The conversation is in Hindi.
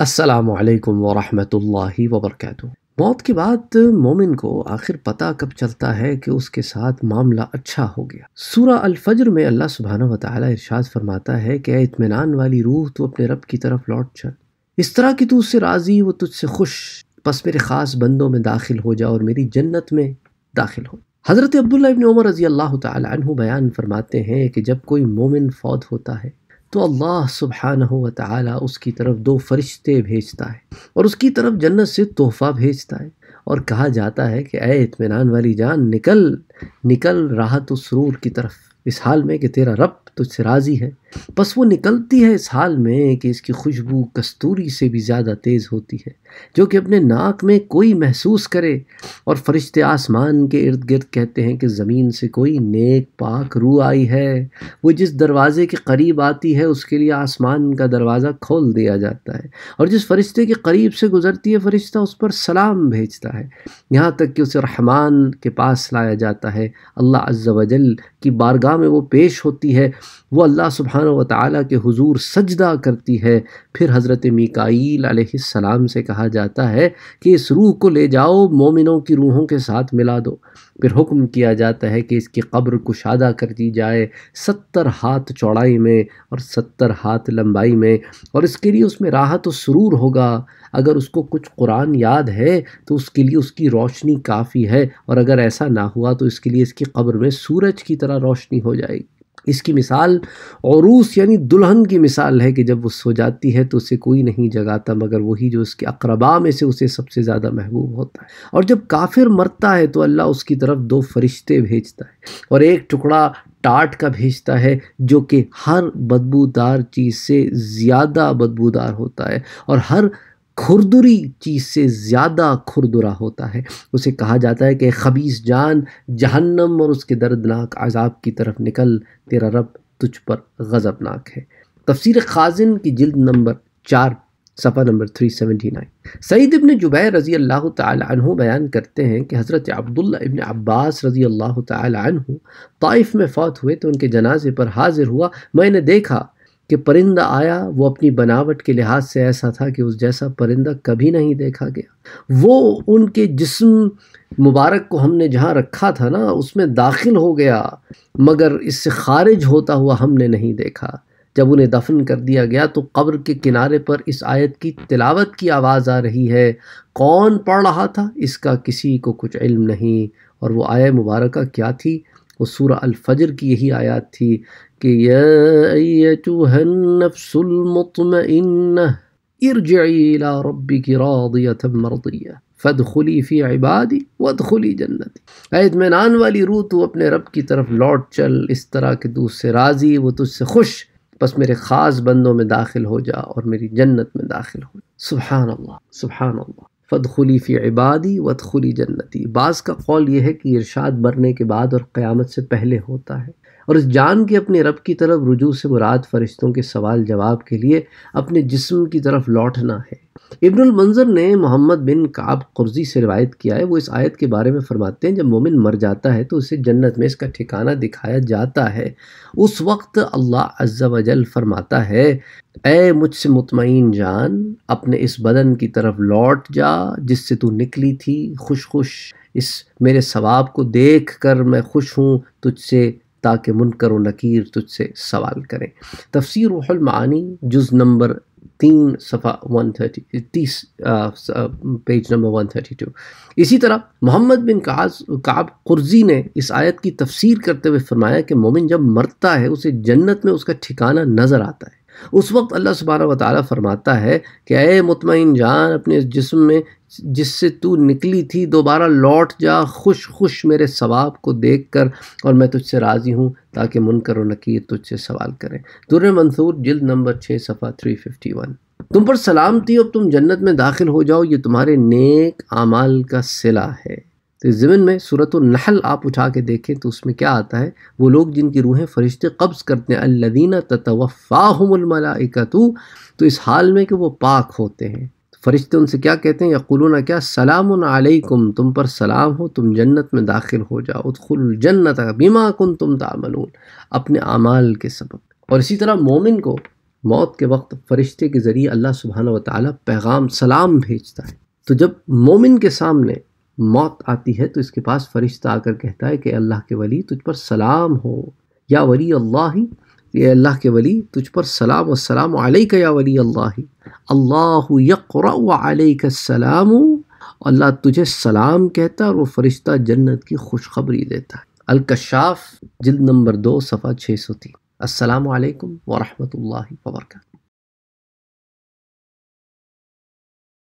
असलकम वरहमल वबरक मौत के बाद मोमिन को आखिर पता कब चलता है कि उसके साथ मामला अच्छा हो गया सूरा अल-फजर में अल्लाह सुबहाना व ताली इरशाद फरमाता है कि इतमान वाली रूह तो अपने रब की तरफ लौट चल इस तरह की तू उससे राज़ी व तुझसे खुश बस मेरे ख़ास बंदों में दाखिल हो जा और मेरी जन्नत में दाखिल हो हज़रत अब्दुल्ला इबन उमर रज़ी अल्लाह तु बयान फरमाते हैं कि जब कोई मोमिन फौत होता है तो अल्लाह सुबहाना व ताली उसकी तरफ दो फरिश्ते भेजता है और उसकी तरफ जन्नत से तोहफ़ा भेजता है और कहा जाता है कि अय इतमान वाली जान निकल निकल राहत तो सुरूर की तरफ इस हाल में कि तेरा रब तुझसे राज़ी है बस वो निकलती है इस हाल में कि इसकी खुशबू कस्तूरी से भी ज़्यादा तेज़ होती है जो कि अपने नाक में कोई महसूस करे और फरिश्ते आसमान के इर्द गिर्द कहते हैं कि ज़मीन से कोई नेक पाक रू आई है वो जिस दरवाज़े के करीब आती है उसके लिए आसमान का दरवाज़ा खोल दिया जाता है और जिस फरिश्ते के करीब से गुज़रती है फरिश्ता उस पर सलाम भेजता है यहाँ तक कि उसे रहमान के पास लाया जाता है अल्लाह अज्जा वजल की बारगाह में वो पेश होती है वो अल्लाह सुबहान सुबहान व ताली के हजूर सजदा करती है फिर हज़रत मिकाईल सलाम से कहा जाता है कि इस रूह को ले जाओ मोमिनों की रूहों के साथ मिला दो फिर हुक्म किया जाता है कि इसकी कब्र कुशादा कर दी जाए सत्तर हाथ चौड़ाई में और सत्तर हाथ लंबाई में और इसके लिए उसमें राहत और सुरूर होगा अगर उसको कुछ कुरान याद है तो उसके लिए उसकी रोशनी काफ़ी है और अगर ऐसा ना हुआ तो इसके लिए इसकी कब्र में सूरज की तरह रोशनी हो जाएगी इसकी मिसाल औरूस यानी दुल्हन की मिसाल है कि जब वो सो जाती है तो उसे कोई नहीं जगाता मगर वही जो उसके अकरबा में से उसे सबसे ज़्यादा महबूब होता है और जब काफिर मरता है तो अल्लाह उसकी तरफ दो फरिश्ते भेजता है और एक टुकड़ा टाट का भेजता है जो कि हर बदबूदार चीज़ से ज़्यादा बदबूदार होता है और हर खुरदुरी चीज़ से ज़्यादा खुरदुरा होता है उसे कहा जाता है कि खबीस जान जहन्नम और उसके दर्दनाक अजाब की तरफ निकल तेरा रब तुझ पर गज़बनाक है तफसर खाजिन की जिल्द नंबर चार सफ़ा नंबर थ्री सेवेंटी नाइन सईद इबन जुबैर रज़ी अल्लाह तु बयान करते हैं कि हज़रत अब्दुल्ला इबन अब्बास रज़ी अल्लाह तु ताइफ में फ़ौत हुए तो उनके जनाजे पर हाज़िर हुआ मैंने देखा कि परिंदा आया वो अपनी बनावट के लिहाज से ऐसा था कि उस जैसा परिंदा कभी नहीं देखा गया वो उनके जिस्म मुबारक को हमने जहाँ रखा था ना उसमें दाखिल हो गया मगर इससे खारिज होता हुआ हमने नहीं देखा जब उन्हें दफन कर दिया गया तो कब्र के किनारे पर इस आयत की तिलावत की आवाज़ आ रही है कौन पढ़ रहा था इसका किसी को कुछ इल्म नहीं और वो आय मुबारक क्या थी वो सूर अलफर की यही आयत थी कि या इबादी वदखुली जन्नती ऐतमान वाली रू तू अपने रब की तरफ लौट चल इस तरह के तू उससे राज़ी वो तुझसे खुश बस मेरे ख़ास बंदों में दाखिल हो जा और मेरी जन्नत में दाखिल हो जा सुबहान अल्लाह सुबहान अल्लाह खुली फ़ी इबादी वदखुली जन्नती बाज़ का कौल यह है कि इरशाद मरने के बाद और क़्यामत से पहले होता है और इस जान के अपने रब की तरफ रुजू से मुराद फरिश्तों के सवाल जवाब के लिए अपने जिस्म की तरफ लौटना है इब्नुल मंजर ने मोहम्मद बिन काब कुर्जी से रिवायत किया है वो इस आयत के बारे में फरमाते हैं जब मोमिन मर जाता है तो उसे जन्नत में इसका ठिकाना दिखाया जाता है उस वक्त अल्लाह अज्जा वजल फरमाता है ए मुझसे मुतमिन जान अपने इस बदन की तरफ लौट जा जिससे तू निकली थी खुश खुश इस मेरे सवाब को देख कर मैं खुश हूँ तुझसे ताकि मुनकर व नकीर तुझसे सवाल करें तफसर मानी जुज़ नंबर तीन सफ़ा वन थर्टी तीस page number one thirty two इसी तरह मोहम्मद बिन काज काब कुर्जी ने इस आयत की तफसीर करते हुए फरमाया कि मोमिन जब मरता है उसे जन्नत में उसका ठिकाना नज़र आता है उस वक्त अल्लाह सुबहाना वाली फ़रमाता है कि अय मुतमिन जान अपने जिसम में जिससे तू निकली थी दोबारा लौट जा खुश खुश मेरे सवाब को देख कर और मैं तुझसे राज़ी हूँ ताकि मुनकर और नकीर तुझसे सवाल करें दुर मंसूर जल्द नंबर छः सफ़ा थ्री फिफ्टी वन तुम पर सलाम थी अब तुम जन्नत में दाखिल हो जाओ ये तुम्हारे नेक आमाल का सिला है तो इस ज़मीन में सूरत नहल आप उठा के देखें तो उसमें क्या आता है वो लोग जिनकी रूहें फ़रिश्ते कब्ज़ करते हैं अल्लदीना ततवफ़ाहमलमलाइकतु तो इस हाल में कि वो पाक होते हैं फ़रिश्ते उनसे क्या कहते हैं यकुलूना क्या सलाम अलैकुम तुम पर सलाम हो तुम जन्नत में दाखिल हो जाओ उदखुल जन्नत बीमा कुन तुम तामलून अपने अमाल के सबक और इसी तरह मोमिन को मौत के वक्त फ़रिश्ते के ज़रिए अल्लाह सुबहान व ताली पैगाम सलाम भेजता है तो जब मोमिन के सामने मौत आती है तो इसके पास फ़रिश्ता आकर कहता है कि अल्लाह के वली तुझ पर सलाम हो या वली अल्लाह ये अल्लाह के वली तुझ पर सलाम सलाम अलैक या वली अल्लाह अल्लाह यक़्रअ सलाम अल्लाह तुझे सलाम कहता और वो फ़रिश्ता जन्नत की खुशखबरी देता है अलकशाफ जिल्द नंबर दो सफ़ा छः सौ तीन असलकम वरहमल वर्का